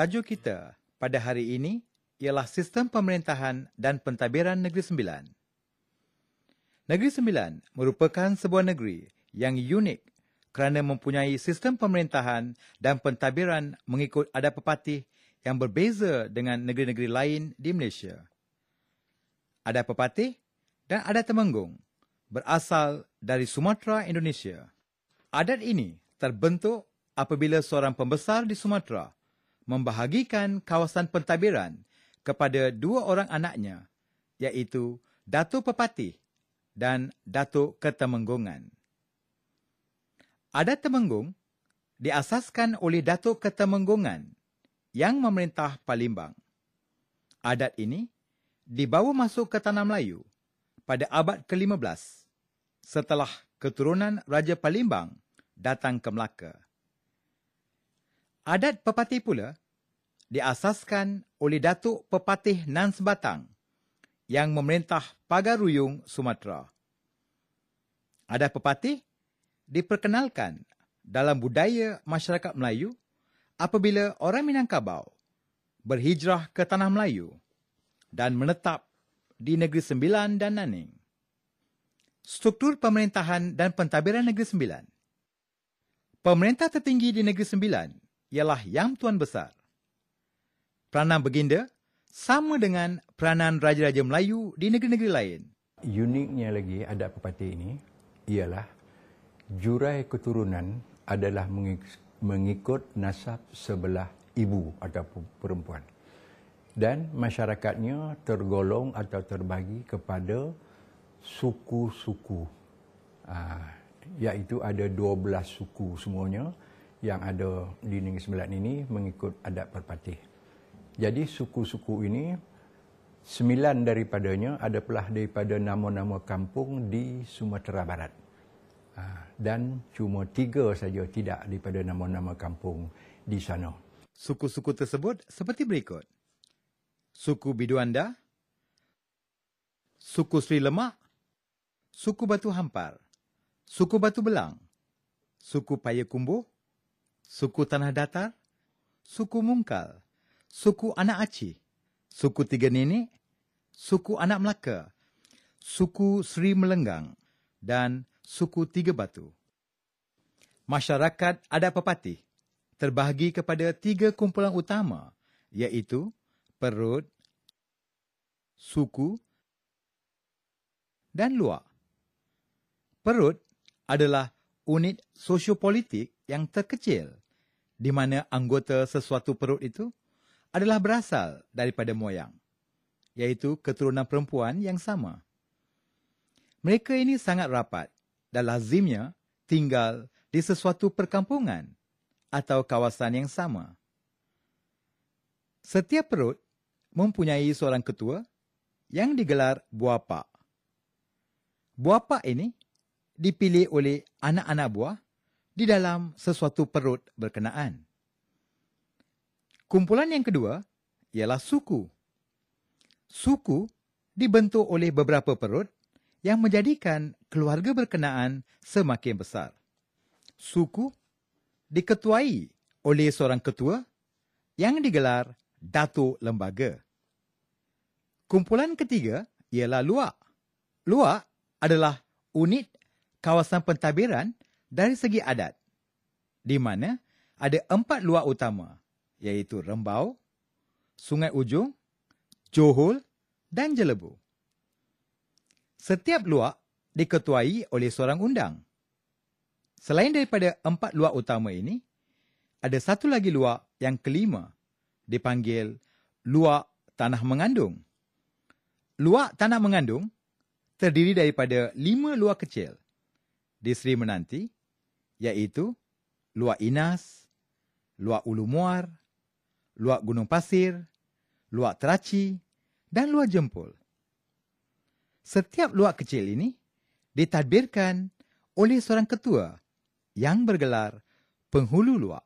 Tajuk kita pada hari ini ialah Sistem Pemerintahan dan Pentadbiran Negeri Sembilan. Negeri Sembilan merupakan sebuah negeri yang unik kerana mempunyai sistem pemerintahan dan pentadbiran mengikut adat pepatih yang berbeza dengan negeri-negeri lain di Malaysia. Adat pepatih dan adat temenggung berasal dari Sumatera, Indonesia. Adat ini terbentuk apabila seorang pembesar di Sumatera membahagikan kawasan pentadbiran kepada dua orang anaknya iaitu Datuk Pepatih dan Datuk Ketemenggungan. Adat Temenggung diasaskan oleh Datuk Ketemenggungan yang memerintah Palimbang. Adat ini dibawa masuk ke Tanah Melayu pada abad ke-15 setelah keturunan Raja Palimbang datang ke Melaka. Adat Pepatih pula diasaskan oleh Datuk Pepatih Nans Batang yang memerintah Pagar Ruyung, Sumatera. Ada pepatih diperkenalkan dalam budaya masyarakat Melayu apabila orang Minangkabau berhijrah ke Tanah Melayu dan menetap di Negeri Sembilan dan Naning. Struktur Pemerintahan dan Pentadbiran Negeri Sembilan Pemerintah tertinggi di Negeri Sembilan ialah Yang Tuan Besar peranan baginda sama dengan peranan raja-raja Melayu di negeri-negeri lain. Uniknya lagi ada pepatah ini ialah jurai keturunan adalah mengikut nasab sebelah ibu ataupun perempuan. Dan masyarakatnya tergolong atau terbagi kepada suku-suku. Ha, iaitu ada 12 suku semuanya yang ada di Negeri Sembilan ini mengikut adat perpatih. Jadi suku-suku ini sembilan daripadanya ada pelah daripada nama-nama kampung di Sumatera Barat ha, dan cuma tiga saja tidak daripada nama-nama kampung di sana. Suku-suku tersebut seperti berikut. Suku Biduanda, Suku Sri Lemak, Suku Batu Hampar, Suku Batu Belang, Suku Payakumbuh, Suku Tanah Datar, Suku Mungkal, suku anak Aceh, suku tiga nenek, suku anak Melaka, suku Sri Melenggang dan suku tiga batu. Masyarakat adat pepatih terbahagi kepada tiga kumpulan utama iaitu perut, suku dan luar. Perut adalah unit sosiopolitik yang terkecil di mana anggota sesuatu perut itu adalah berasal daripada moyang, iaitu keturunan perempuan yang sama. Mereka ini sangat rapat dan lazimnya tinggal di sesuatu perkampungan atau kawasan yang sama. Setiap perut mempunyai seorang ketua yang digelar buapak. Buapak ini dipilih oleh anak-anak buah di dalam sesuatu perut berkenaan. Kumpulan yang kedua ialah suku. Suku dibentuk oleh beberapa perut yang menjadikan keluarga berkenaan semakin besar. Suku diketuai oleh seorang ketua yang digelar datu Lembaga. Kumpulan ketiga ialah luak. Luak adalah unit kawasan pentadbiran dari segi adat di mana ada empat luak utama – iaitu Rembau, Sungai Ujung, Johor dan Jelebu. Setiap luak diketuai oleh seorang undang. Selain daripada empat luak utama ini, ada satu lagi luak yang kelima dipanggil luak tanah mengandung. Luak tanah mengandung terdiri daripada lima luak kecil di Seri Menanti iaitu luak Inas, luak Ulu Muar, luak gunung pasir, luak teraci dan luak jempol. Setiap luak kecil ini ditadbirkan oleh seorang ketua yang bergelar penghulu luak.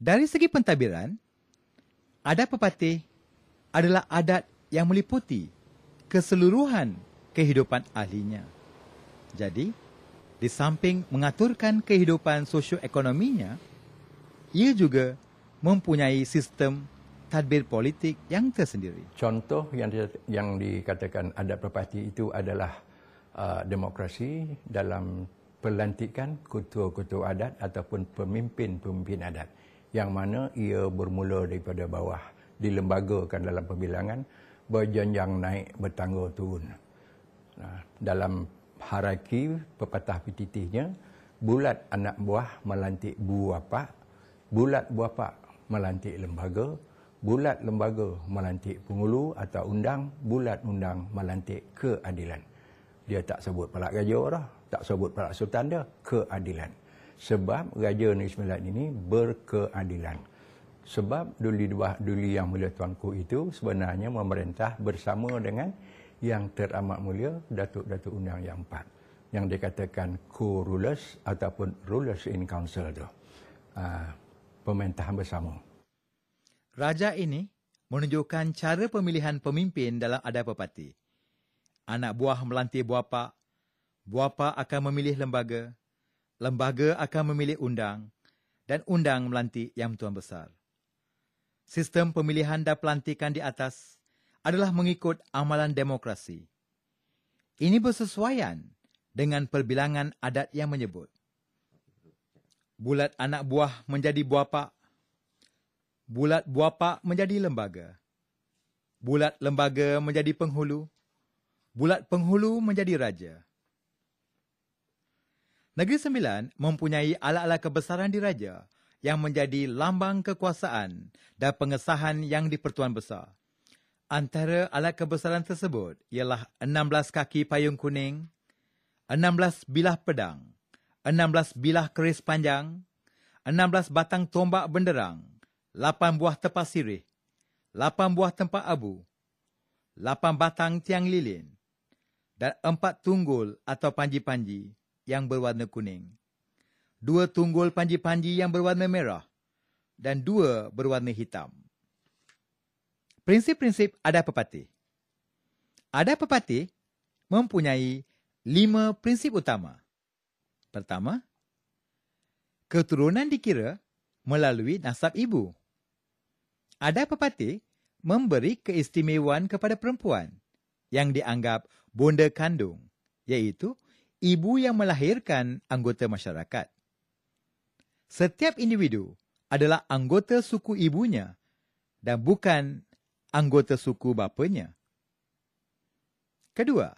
Dari segi pentadbiran, adat pepatih adalah adat yang meliputi keseluruhan kehidupan ahlinya. Jadi, di samping mengaturkan kehidupan sosioekonominya, ia juga mempunyai sistem tadbir politik yang tersendiri. Contoh yang, di, yang dikatakan adat perpati itu adalah uh, demokrasi dalam pelantikan kutu-kutu adat ataupun pemimpin-pemimpin adat yang mana ia bermula daripada bawah dilembagakan dalam pembilangan berjenjang naik bertanggung turun. dalam haraki pepatah pititihnya bulat anak buah melantik buah buapak bulat buah buapak melantik lembaga bulat lembaga melantik pengulu atau undang bulat undang melantik keadilan dia tak sebut palak raja dah tak sebut palak sultan dia keadilan sebab raja negeri sembilan ini berkeadilan sebab duli duli yang mulia tuanku itu sebenarnya memerintah bersama dengan yang teramat mulia Datuk-Datuk Undang yang empat yang dikatakan co-rulers ataupun rulers in council tu. Uh, ah, pementahan bersama. Raja ini menunjukkan cara pemilihan pemimpin dalam adat pepati. Anak buah melantik buapa, buapa akan memilih lembaga, lembaga akan memilih undang dan undang melantik yang tuan besar. Sistem pemilihan dan pelantikan di atas adalah mengikut amalan demokrasi. Ini bersesuaian dengan perbilangan adat yang menyebut. Bulat anak buah menjadi buapak. Bulat buapak menjadi lembaga. Bulat lembaga menjadi penghulu. Bulat penghulu menjadi raja. Negeri Sembilan mempunyai ala-ala kebesaran diraja yang menjadi lambang kekuasaan dan pengesahan yang di Pertuan Besar. Antara alat kebesaran tersebut ialah 16 kaki payung kuning, 16 bilah pedang, 16 bilah keris panjang, 16 batang tombak benderang, 8 buah tepas sirih, 8 buah tempat abu, 8 batang tiang lilin, dan 4 tunggul atau panji-panji yang berwarna kuning. 2 tunggul panji-panji yang berwarna merah dan 2 berwarna hitam. Prinsip-prinsip adat pepatih. Adat pepatih mempunyai lima prinsip utama. Pertama, keturunan dikira melalui nasab ibu. Adat pepatih memberi keistimewaan kepada perempuan yang dianggap bonda kandung, iaitu ibu yang melahirkan anggota masyarakat. Setiap individu adalah anggota suku ibunya dan bukan anggota suku bapanya. Kedua,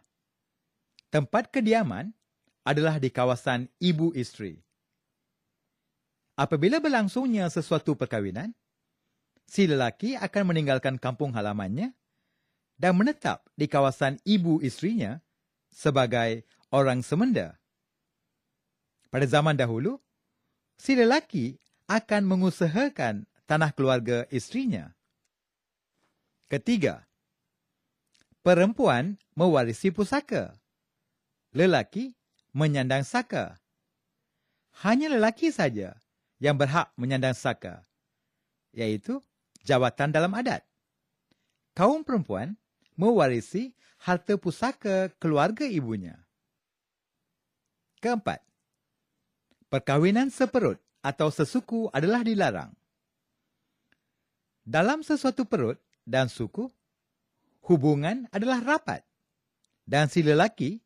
tempat kediaman adalah di kawasan ibu isteri. Apabila berlangsungnya sesuatu perkahwinan, si lelaki akan meninggalkan kampung halamannya dan menetap di kawasan ibu isterinya sebagai orang semenda. Pada zaman dahulu, si lelaki akan mengusahakan tanah keluarga isterinya. Ketiga, perempuan mewarisi pusaka. Lelaki menyandang saka. Hanya lelaki saja yang berhak menyandang saka, iaitu jawatan dalam adat. Kaum perempuan mewarisi harta pusaka keluarga ibunya. Keempat, perkahwinan seperut atau sesuku adalah dilarang. Dalam sesuatu perut, dan suku, hubungan adalah rapat. Dan si lelaki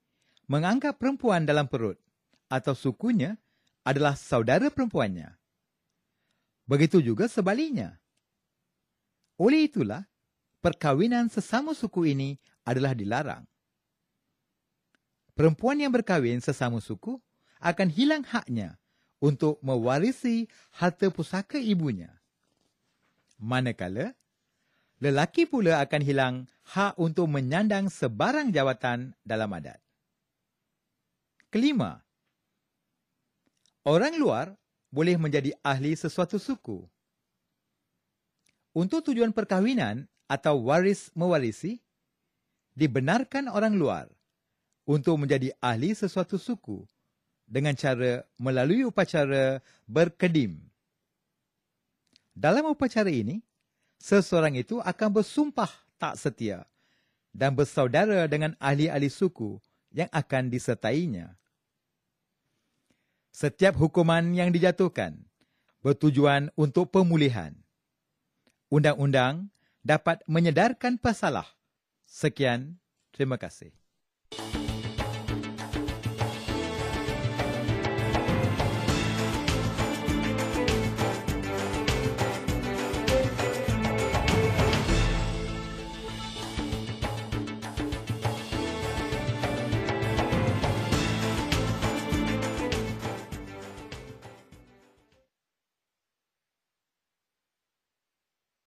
menganggap perempuan dalam perut atau sukunya adalah saudara perempuannya. Begitu juga sebaliknya. Oleh itulah, perkahwinan sesama suku ini adalah dilarang. Perempuan yang berkahwin sesama suku akan hilang haknya untuk mewarisi harta pusaka ibunya. Manakala, lelaki pula akan hilang hak untuk menyandang sebarang jawatan dalam adat. Kelima, orang luar boleh menjadi ahli sesuatu suku. Untuk tujuan perkahwinan atau waris mewarisi, dibenarkan orang luar untuk menjadi ahli sesuatu suku dengan cara melalui upacara berkedim. Dalam upacara ini, seseorang itu akan bersumpah tak setia dan bersaudara dengan ahli-ahli suku yang akan disertainya. Setiap hukuman yang dijatuhkan bertujuan untuk pemulihan. Undang-undang dapat menyedarkan pasalah. Sekian, terima kasih.